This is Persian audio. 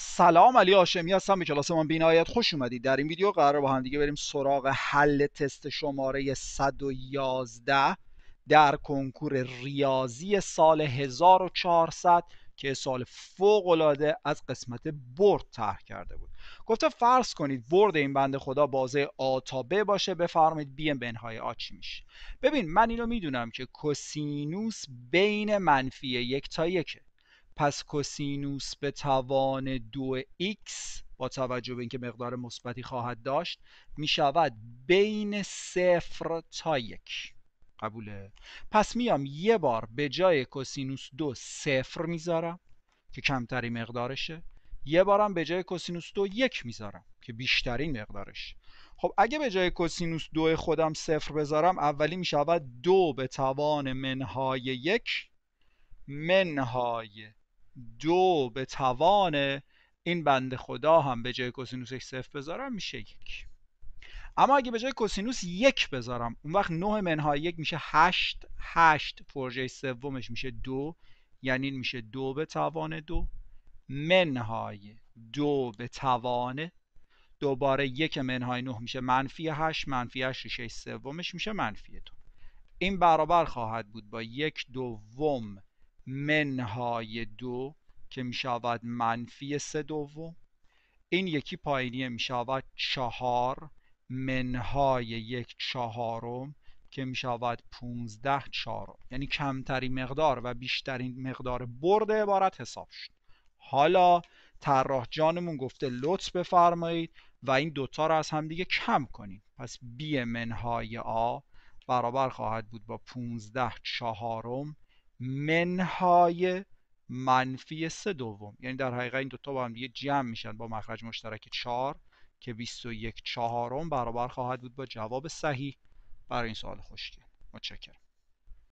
سلام علی هاشمی هستم به کلاس من بینایت خوش اومدید در این ویدیو قرار با هم دیگه بریم سراغ حل تست شماره 111 در کنکور ریاضی سال 1400 که سال فوق العاده از قسمت برد طرح کرده بود گفته فرض کنید برد این بنده خدا بازه آ تا ب باشه بفرمایید بی ام به آ چی میشه ببین من اینو میدونم که کوسینوس بین منفی یک تا یکه پس کوسینوس به توان دو x با توجه به اینکه مقدار مثبتی خواهد داشت می شود بین صفر تا یک قبوله پس میام یه بار به جای کوسینوس دو صفر میذارم که کمتری مقدارشه یه بارم به جای کوسینوس دو یک میذارم که بیشترین مقدارش خب اگه به جای کوسینوس دو خودم صفر بذارم اولی می شود دو به توان منهای یک منهای دو به توان این بند خدا هم به جای کسینوس یک صفر بذارم میشه یک اما اگه به جای کسینوس یک بذارم اون وقت 9 منهای یک میشه هشت هشت فرجه سومش میشه دو یعنی این میشه دو به توان دو منهای دو به توان دوباره یک منهای نه میشه منفی هشت منفی هشت ریشه سومش میشه منفی دو این برابر خواهد بود با یک دوم منهای دو که می شود منفی سه دوم این یکی پایینیه می شود چهار منهای یک چهارم که می شود 15 چهارم یعنی کمترین مقدار و بیشترین مقدار برد عبارت حساب شد حالا طراح گفته لطف بفرمایید و این دوتا رو از دیگه کم کنید پس بی منهای آ برابر خواهد بود با پونزده چهارم منهای منفی سه دوم یعنی در حقیقت این دوتا با هم دیگه جمع میشن با مخرج مشترک چار که 21 چهارم برابر خواهد بود با جواب صحیح برای این سوال خوشگل متشکرم